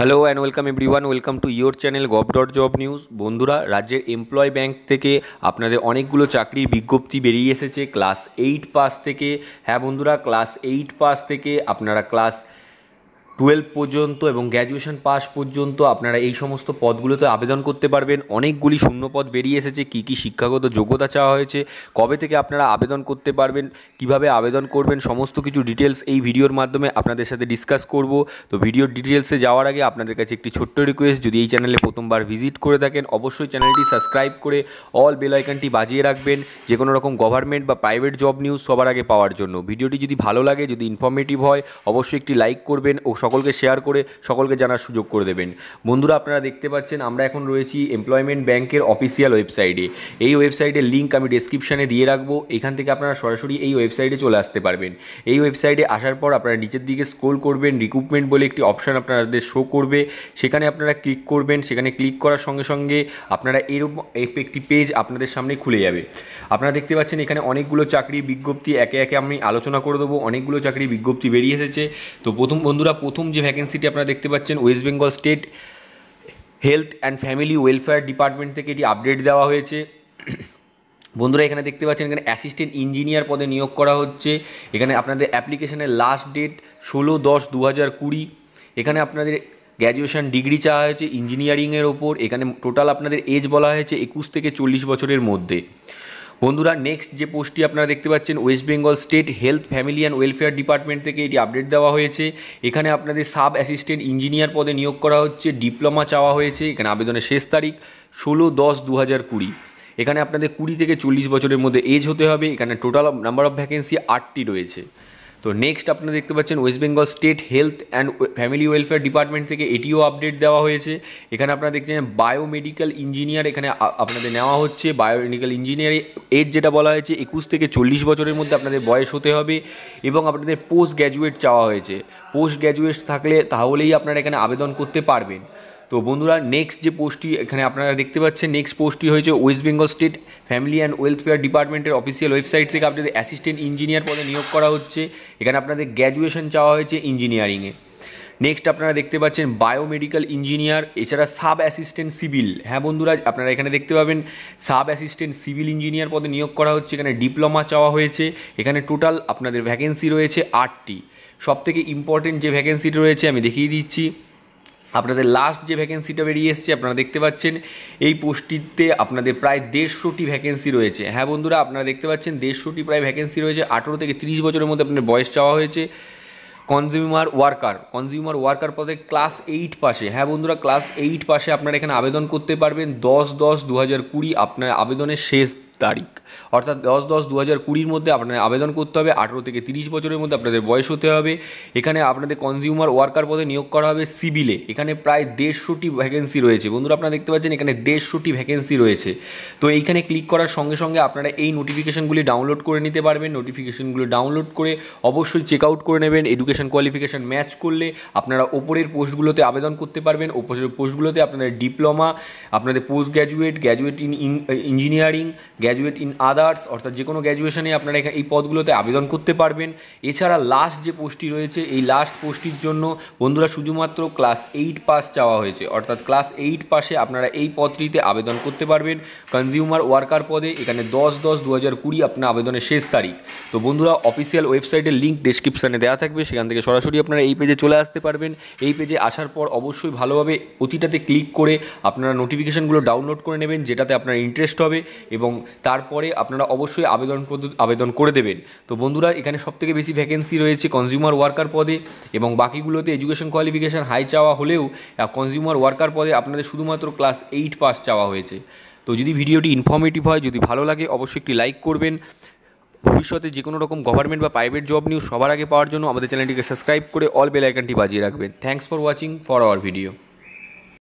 hello and welcome everyone welcome to your channel gov dot job news বন্ধুরা রাজ্যের employ bank থেকে আপনাদের অনেকগুলো চাকরির বিজ্ঞপ্তি বেরিয়ে এসেছে ক্লাস এইট পাস থেকে হ্যাঁ বন্ধুরা ক্লাস এইট পাস থেকে আপনারা ক্লাস টুয়েলভ পর্যন্ত এবং গ্র্যাজুয়েশন পাস পর্যন্ত আপনারা এই সমস্ত পদগুলোতে আবেদন করতে পারবেন অনেকগুলি শূন্য পদ বেরিয়ে এসেছে কী কী শিক্ষাগত যোগ্যতা চাওয়া হয়েছে কবে থেকে আপনারা আবেদন করতে পারবেন কিভাবে আবেদন করবেন সমস্ত কিছু ডিটেলস এই ভিডিওর মাধ্যমে আপনাদের সাথে ডিসকাস করব তো ভিডিওর ডিটেলসে যাওয়ার আগে আপনাদের কাছে একটি ছোট্ট রিকোয়েস্ট যদি এই চ্যানেলে প্রথমবার ভিজিট করে থাকেন অবশ্যই চ্যানেলটি সাবস্ক্রাইব করে অল বেল বাজিয়ে রাখবেন যে কোনো রকম গভর্নমেন্ট বা প্রাইভেট জব নিউজ সবার আগে পাওয়ার জন্য ভিডিওটি যদি ভালো লাগে যদি ইনফর্মেটিভ হয় অবশ্যই একটি লাইক করবেন ও সকলকে শেয়ার করে সকলকে জানার সুযোগ করে দেবেন বন্ধুরা আপনারা দেখতে পাচ্ছেন আমরা এখন রয়েছি এমপ্লয়মেন্ট ব্যাংকের অফিসিয়াল ওয়েবসাইটে এই ওয়েবসাইটের লিঙ্ক আমি ডিসক্রিপশানে দিয়ে রাখবো এখান থেকে আপনারা সরাসরি এই ওয়েবসাইটে চলে আসতে পারবেন এই ওয়েবসাইটে আসার পর আপনারা নিচের দিকে স্ক্রোল করবেন রিক্রুটমেন্ট বলে একটি অপশান আপনাদের শো করবে সেখানে আপনারা ক্লিক করবেন সেখানে ক্লিক করার সঙ্গে সঙ্গে আপনারা এরকম একটি পেজ আপনাদের সামনে খুলে যাবে আপনারা দেখতে পাচ্ছেন এখানে অনেকগুলো চাকরি বিজ্ঞপ্তি একে একে আমি আলোচনা করে দেবো অনেকগুলো চাকরি বিজ্ঞপ্তি বেরিয়ে এসেছে তো প্রথম বন্ধুরা প্রথম প্রথম যে ভ্যাকেন্সিটি আপনারা দেখতে পাচ্ছেন West Bengal state health and family welfare department থেকে এটি আপডেট দেওয়া হয়েছে বন্ধুরা এখানে দেখতে পাচ্ছেন এখানে অ্যাসিস্ট্যান্ট ইঞ্জিনিয়ার পদে নিয়োগ করা হচ্ছে এখানে আপনাদের অ্যাপ্লিকেশনের লাস্ট ডেট ষোলো দশ দু হাজার কুড়ি এখানে আপনাদের গ্র্যাজুয়েশন ডিগ্রি চাওয়া হয়েছে ইঞ্জিনিয়ারিংয়ের ওপর এখানে টোটাল আপনাদের এজ বলা হয়েছে একুশ থেকে চল্লিশ বছরের মধ্যে বন্ধুরা নেক্সট যে পোস্টটি আপনারা দেখতে পাচ্ছেন West Bengal state health family and welfare department থেকে এটি আপডেট দেওয়া হয়েছে এখানে আপনাদের সাব অ্যাসিস্ট্যান্ট ইঞ্জিনিয়ার পদে নিয়োগ করা হচ্ছে ডিপ্লোমা চাওয়া হয়েছে এখানে আবেদনের শেষ তারিখ ষোলো দশ দু হাজার কুড়ি এখানে আপনাদের কুড়ি থেকে চল্লিশ বছরের মধ্যে এজ হতে হবে এখানে টোটাল নাম্বার অফ ভ্যাকেন্সি আটটি রয়েছে তো নেক্সট আপনারা দেখতে পাচ্ছেন West Bengal state health and family welfare department থেকে এটিও আপডেট দেওয়া হয়েছে এখানে আপনারা দেখছেন বায়োমেডিক্যাল ইঞ্জিনিয়ার এখানে আপনাদের নেওয়া হচ্ছে বায়োমেডিক্যাল ইঞ্জিনিয়ারিং এজ যেটা বলা হয়েছে একুশ থেকে চল্লিশ বছরের মধ্যে আপনাদের বয়স হতে হবে এবং আপনাদের পোস্ট গ্র্যাজুয়েট চাওয়া হয়েছে পোস্ট গ্র্যাজুয়েট থাকলে তাহলেই আপনারা এখানে আবেদন করতে পারবেন তো বন্ধুরা নেক্সট যে পোস্টটি এখানে আপনারা দেখতে পাচ্ছেন নেক্সট পোস্টটি হয়েছে West Bengal state family and welfare ডিপার্টমেন্টের অফিসিয়াল ওয়েবসাইট থেকে আপনাদের অ্যাসিস্ট্যান্ট ইঞ্জিনিয়ার পদে নিয়োগ করা হচ্ছে এখানে আপনাদের গ্র্যাজুয়েশন চাওয়া হয়েছে ইঞ্জিনিয়ারিংয়ে নেক্সট আপনারা দেখতে পাচ্ছেন বায়োমেডিক্যাল ইঞ্জিনিয়ার এছাড়া সাব অ্যাসিস্ট্যান্ট সিভিল হ্যাঁ বন্ধুরা আপনারা এখানে দেখতে পাবেন সাব অ্যাসিস্ট্যান্ট সিভিল ইঞ্জিনিয়ার পদে নিয়োগ করা হচ্ছে এখানে ডিপ্লোমা চাওয়া হয়েছে এখানে টোটাল আপনাদের ভ্যাকেন্সি রয়েছে আটটি সবথেকে ইম্পর্টেন্ট যে ভ্যাকেন্সিটি রয়েছে আমি দেখিয়ে দিচ্ছি আপনাদের লাস্ট যে ভ্যাকেন্সিটা বেরিয়ে এসছে আপনারা দেখতে পাচ্ছেন এই পোস্টটিতে আপনাদের প্রায় দেড়শোটি ভ্যাকেন্সি রয়েছে হ্যাঁ বন্ধুরা আপনারা দেখতে পাচ্ছেন দেড়শোটি প্রায় ভ্যাকেন্সি রয়েছে আঠেরো থেকে তিরিশ বছরের মধ্যে আপনার বয়স চাওয়া হয়েছে কনজিউমার ওয়ার্কার কনজিউমার ওয়ার্কার পদে ক্লাস এইট পাশে হ্যাঁ বন্ধুরা ক্লাস এইট পাশে আপনারা এখানে আবেদন করতে পারবেন দশ দশ দু হাজার কুড়ি আপনার আবেদনের শেষ তারিখ অর্থাৎ দশ দশ দু হাজার কুড়ির মধ্যে আপনাদের আবেদন করতে হবে আঠেরো থেকে তিরিশ বছরের মধ্যে আপনাদের বয়স হতে হবে এখানে আপনাদের কনজিউমার ওয়ার্কার পদে নিয়োগ করা হবে সিভিলে এখানে প্রায় দেড়শোটি ভ্যাকেন্সি রয়েছে বন্ধুরা আপনারা দেখতে পাচ্ছেন এখানে দেড়শোটি ভ্যাকেন্সি রয়েছে তো এইখানে ক্লিক করার সঙ্গে সঙ্গে আপনারা এই নোটিফিকেশানগুলি ডাউনলোড করে নিতে পারবেন নোটিফিকেশানগুলি ডাউনলোড করে অবশ্যই চেক আউট করে নেবেন এডুকেশন কোয়ালিফিকেশান ম্যাচ করলে আপনারা ওপরের পোস্টগুলোতে আবেদন করতে পারবেন ওপরের পোস্টগুলোতে আপনাদের ডিপ্লোমা আপনাদের post graduate graduate in engineering graduate in others অর্থাৎ যে কোনো গ্র্যাজুয়েশনে আপনারা এখানে এই পদগুলোতে আবেদন করতে পারবেন এছাড়া লাস্ট যে পোস্টটি রয়েছে এই লাস্ট পোস্টটির জন্য বন্ধুরা শুধুমাত্র ক্লাস এইট পাস চাওয়া হয়েছে অর্থাৎ ক্লাস এইট পাশে আপনারা এই পদটিতে আবেদন করতে পারবেন কনজিউমার ওয়ার্কার পদে এখানে দশ দশ দু হাজার কুড়ি আপনার আবেদনের শেষ তারিখ তো বন্ধুরা অফিসিয়াল ওয়েবসাইটের লিঙ্ক ডিসক্রিপশানে দেওয়া থাকবে সেখান থেকে সরাসরি আপনারা এই পেজে চলে আসতে পারবেন এই পেজে আসার পর অবশ্যই ভালোভাবে প্রতিটাতে ক্লিক করে আপনারা নোটিফিকেশানগুলো ডাউনলোড করে নেবেন যেটাতে আপনার ইন্টারেস্ট হবে এবং তারপরে আপনারা অবশ্যই আবেদন আবেদন করে দেবেন তো বন্ধুরা এখানে সবথেকে বেশি ভ্যাকেন্সি রয়েছে কনজিউমার ওয়ার্কার পদে এবং বাকিগুলোতে এডুকেশন কোয়ালিফিকেশান হাই চাওয়া হলেও কনজিউমার ওয়ার্কার পদে আপনাদের শুধুমাত্র ক্লাস এইট পাস চাওয়া হয়েছে তো যদি ভিডিওটি ইনফর্মেটিভ হয় যদি ভালো লাগে অবশ্যই একটি লাইক করবেন ভবিষ্যতে যে কোনো রকম গভর্নমেন্ট বা প্রাইভেট জব নিউজ সবার আগে পাওয়ার জন্য আমাদের চ্যানেলটিকে সাবস্ক্রাইব করে অল বেল আইকনটি বাজিয়ে রাখবেন thanks for watching for our video